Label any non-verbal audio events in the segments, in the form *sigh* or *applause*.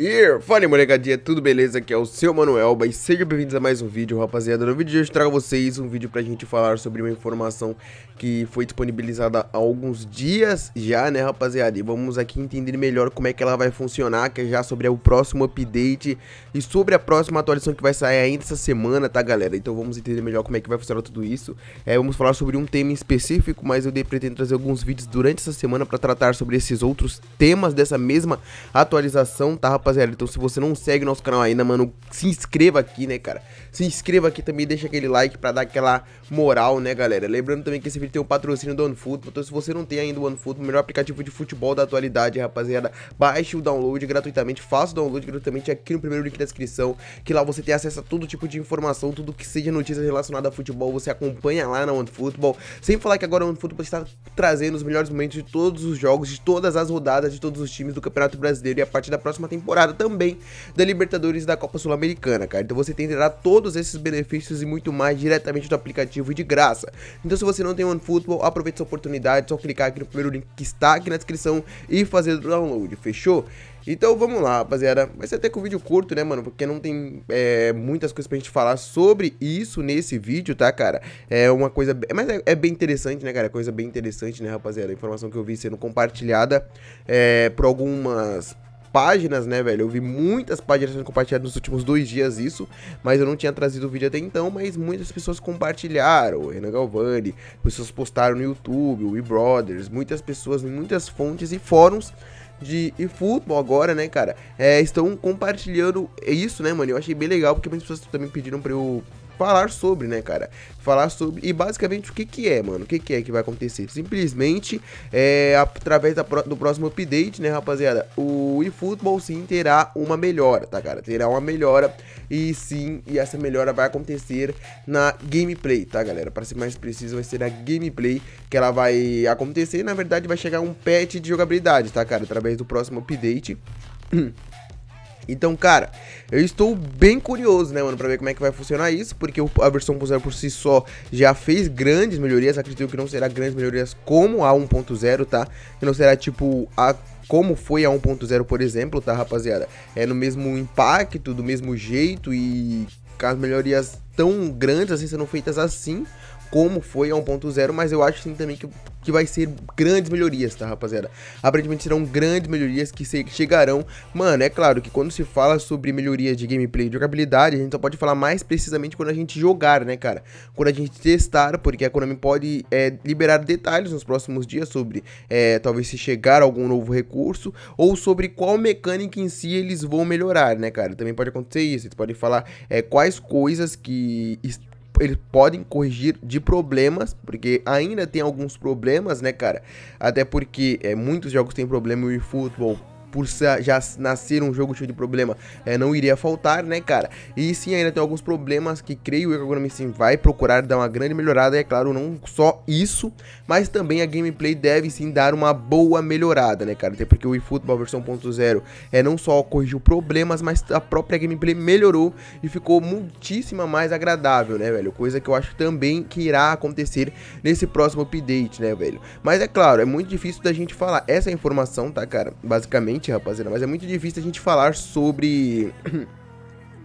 Yeah. Fala molecadinha, tudo beleza? Aqui é o seu Manuel, e sejam bem-vindos a mais um vídeo, rapaziada. No vídeo de hoje trago a vocês um vídeo pra gente falar sobre uma informação que foi disponibilizada há alguns dias já, né rapaziada? E vamos aqui entender melhor como é que ela vai funcionar, que é já sobre o próximo update e sobre a próxima atualização que vai sair ainda essa semana, tá galera? Então vamos entender melhor como é que vai funcionar tudo isso. É, vamos falar sobre um tema em específico, mas eu pretendo trazer alguns vídeos durante essa semana pra tratar sobre esses outros temas dessa mesma atualização, tá rapaziada? rapaziada. Então se você não segue nosso canal ainda, mano, se inscreva aqui, né, cara? Se inscreva aqui também, deixa aquele like pra dar aquela moral, né, galera? Lembrando também que esse vídeo tem o um patrocínio do OneFootball. Então se você não tem ainda o OneFootball, o melhor aplicativo de futebol da atualidade, rapaziada, baixe o download gratuitamente, faça o download gratuitamente aqui no primeiro link da descrição, que lá você tem acesso a todo tipo de informação, tudo que seja notícia relacionada a futebol, você acompanha lá na OneFootball. Sem falar que agora o OneFootball está trazendo os melhores momentos de todos os jogos, de todas as rodadas, de todos os times do Campeonato Brasileiro e a partir da próxima temporada temporada também da Libertadores da Copa Sul-Americana, cara. Então você terá todos esses benefícios e muito mais diretamente do aplicativo e de graça. Então se você não tem OneFootball, aproveite essa oportunidade, é só clicar aqui no primeiro link que está aqui na descrição e fazer o download, fechou? Então vamos lá, rapaziada. Vai ser até com um vídeo curto, né, mano? Porque não tem é, muitas coisas pra gente falar sobre isso nesse vídeo, tá, cara? É uma coisa. Mas é, é bem interessante, né, cara? É coisa bem interessante, né, rapaziada? A informação que eu vi sendo compartilhada é, por algumas páginas, né, velho? Eu vi muitas páginas sendo compartilhadas nos últimos dois dias isso, mas eu não tinha trazido o vídeo até então, mas muitas pessoas compartilharam, o Renan Galvani, pessoas postaram no YouTube, o We Brothers, muitas pessoas em muitas fontes e fóruns de e futebol agora, né, cara? É, estão compartilhando isso, né, mano? Eu achei bem legal porque muitas pessoas também pediram para eu falar sobre, né, cara? Falar sobre. E basicamente o que, que é, mano? O que, que é que vai acontecer? Simplesmente, é, através da, do próximo update, né, rapaziada? O eFootball sim terá uma melhora, tá, cara? Terá uma melhora. E sim, e essa melhora vai acontecer na gameplay, tá, galera? Para ser mais preciso, vai ser na gameplay que ela vai acontecer. Na verdade, vai chegar um patch de jogabilidade, tá, cara? Através do próximo update. *clears throat* Então, cara, eu estou bem curioso, né, mano, pra ver como é que vai funcionar isso, porque a versão 1.0 por si só já fez grandes melhorias, acredito que não será grandes melhorias como a 1.0, tá? Que não será, tipo, a como foi a 1.0, por exemplo, tá, rapaziada? É no mesmo impacto, do mesmo jeito e as melhorias tão grandes assim sendo feitas assim, como foi a 1.0, mas eu acho sim também que, que vai ser grandes melhorias, tá, rapaziada? Aparentemente serão grandes melhorias que chegarão. Mano, é claro que quando se fala sobre melhorias de gameplay e jogabilidade, a gente só pode falar mais precisamente quando a gente jogar, né, cara? Quando a gente testar, porque a Konami pode é, liberar detalhes nos próximos dias sobre é, talvez se chegar algum novo recurso ou sobre qual mecânica em si eles vão melhorar, né, cara? Também pode acontecer isso. Eles podem falar é, quais coisas que eles podem corrigir de problemas, porque ainda tem alguns problemas, né, cara? Até porque é, muitos jogos têm problema e o por já nascer um jogo cheio de problema, é, não iria faltar, né, cara? E sim, ainda tem alguns problemas que creio eu que agora sim vai procurar dar uma grande melhorada, e é claro, não só isso, mas também a gameplay deve sim dar uma boa melhorada, né, cara? Até porque o eFootball versão 1.0 é, eh, não só corrigiu problemas, mas a própria gameplay melhorou e ficou muitíssima mais agradável, né, velho? Coisa que eu acho também que irá acontecer nesse próximo update, né, velho? Mas é claro, é muito difícil da gente falar essa é informação, tá, cara? Basicamente gente, rapaziada, mas é muito difícil a gente falar sobre... *clears throat*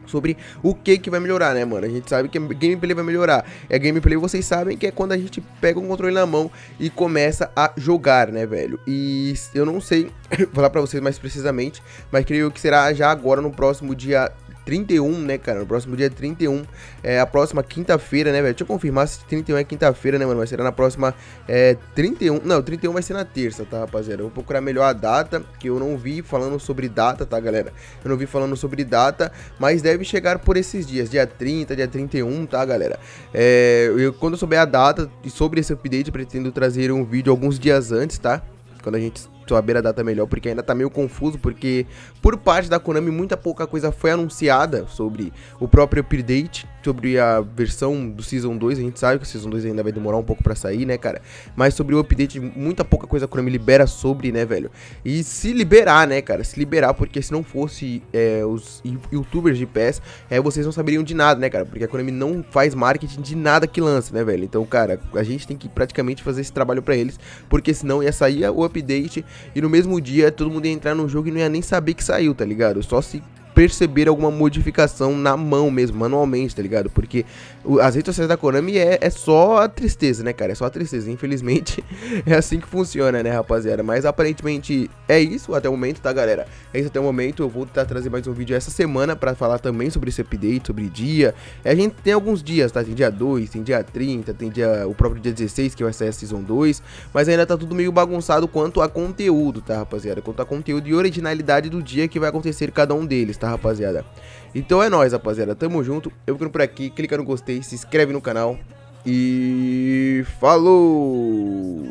sobre o que que vai melhorar, né, mano? A gente sabe que a gameplay vai melhorar. É a gameplay, vocês sabem que é quando a gente pega um controle na mão e começa a jogar, né, velho? E eu não sei *coughs* falar pra vocês mais precisamente, mas creio que será já agora no próximo dia 31, né, cara? No próximo dia 31, é, é a próxima quinta-feira, né, velho? Deixa eu confirmar se 31 é quinta-feira, né, mano? Mas será na próxima é, 31. Não, 31 vai ser na terça, tá, rapaziada? Eu vou procurar melhor a data, que eu não vi falando sobre data, tá, galera? Eu não vi falando sobre data, mas deve chegar por esses dias, dia 30, dia 31, tá, galera? É, eu, quando eu souber a data e sobre esse update, pretendo trazer um vídeo alguns dias antes, tá? Quando a gente saber a data melhor, porque ainda tá meio confuso, porque por parte da Konami muita pouca coisa foi anunciada sobre o próprio update, sobre a versão do Season 2, a gente sabe que o Season 2 ainda vai demorar um pouco para sair, né, cara? Mas sobre o update, muita pouca coisa a Konami libera sobre, né, velho? E se liberar, né, cara? Se liberar, porque se não fosse é, os youtubers de PES, é, vocês não saberiam de nada, né, cara? Porque a Konami não faz marketing de nada que lança, né, velho? Então, cara, a gente tem que praticamente fazer esse trabalho para eles, porque senão ia sair o update e no mesmo dia, todo mundo ia entrar no jogo e não ia nem saber que saiu, tá ligado? Só se perceber alguma modificação na mão mesmo, manualmente, tá ligado? Porque as redes sociais da Konami é, é só a tristeza, né, cara? É só a tristeza. Infelizmente, *laughs* é assim que funciona, né, rapaziada? Mas aparentemente é isso até o momento, tá, galera? É isso até o momento. Eu vou tentar trazer mais um vídeo essa semana pra falar também sobre esse update, sobre dia. A gente tem alguns dias, tá? Tem dia 2, tem dia 30, tem dia, o próprio dia 16, que vai sair a Season 2. Mas ainda tá tudo meio bagunçado quanto a conteúdo, tá, rapaziada? Quanto a conteúdo e originalidade do dia que vai acontecer cada um deles, tá? tá, rapaziada? Então é nóis, rapaziada. Tamo junto. Eu ficando por aqui. Clica no gostei, se inscreve no canal. E falou!